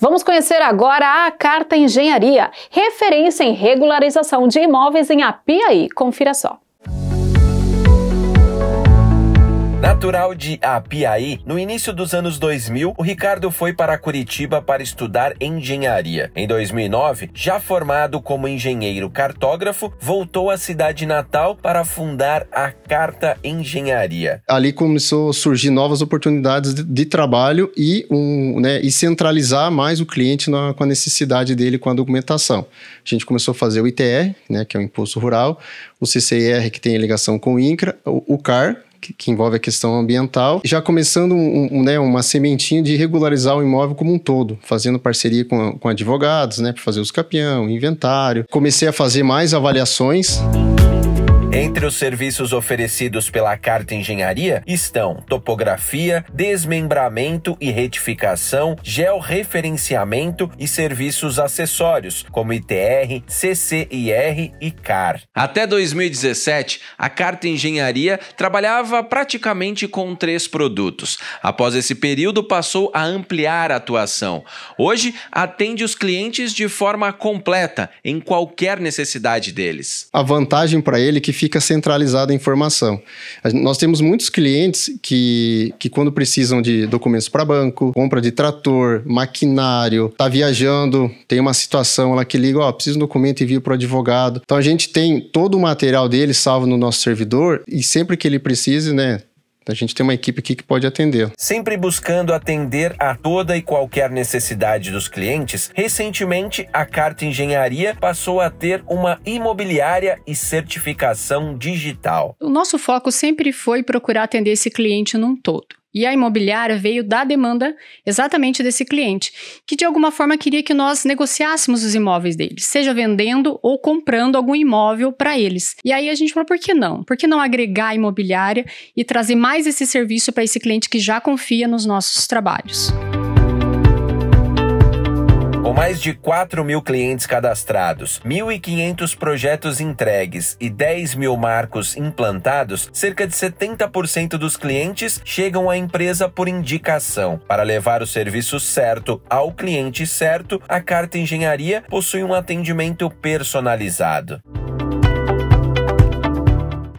Vamos conhecer agora a Carta Engenharia, referência em regularização de imóveis em Apiaí. Confira só. Natural de Apiaí, no início dos anos 2000, o Ricardo foi para Curitiba para estudar engenharia. Em 2009, já formado como engenheiro cartógrafo, voltou à cidade natal para fundar a Carta Engenharia. Ali começou a surgir novas oportunidades de, de trabalho e, um, né, e centralizar mais o cliente na, com a necessidade dele com a documentação. A gente começou a fazer o ITR, né, que é o Imposto Rural, o CCR, que tem ligação com o INCRA, o, o CAR, que, envolve a questão ambiental, já começando um, um, né, uma sementinha de regularizar o imóvel como um todo, fazendo parceria com, com advogados, né, para fazer os capião, inventário. Comecei a fazer mais avaliações. Entre os serviços oferecidos pela Carta Engenharia estão topografia, desmembramento e retificação, georreferenciamento e serviços acessórios, como ITR, CCIR e CAR. Até 2017, a Carta Engenharia trabalhava praticamente com três produtos. Após esse período, passou a ampliar a atuação. Hoje, atende os clientes de forma completa, em qualquer necessidade deles. A vantagem para ele é que fica centralizada a informação. Nós temos muitos clientes que, que quando precisam de documentos para banco, compra de trator, maquinário, tá viajando, tem uma situação lá que liga, ó, oh, preciso de um documento e envio para o advogado. Então a gente tem todo o material dele salvo no nosso servidor e sempre que ele precise, né, a gente tem uma equipe aqui que pode atender. Sempre buscando atender a toda e qualquer necessidade dos clientes, recentemente a Carta Engenharia passou a ter uma imobiliária e certificação digital. O nosso foco sempre foi procurar atender esse cliente num todo. E a imobiliária veio da demanda exatamente desse cliente, que de alguma forma queria que nós negociássemos os imóveis dele, seja vendendo ou comprando algum imóvel para eles. E aí a gente falou, por que não? Por que não agregar a imobiliária e trazer mais esse serviço para esse cliente que já confia nos nossos trabalhos? Com mais de 4 mil clientes cadastrados, 1.500 projetos entregues e 10 mil marcos implantados, cerca de 70% dos clientes chegam à empresa por indicação. Para levar o serviço certo ao cliente certo, a Carta Engenharia possui um atendimento personalizado.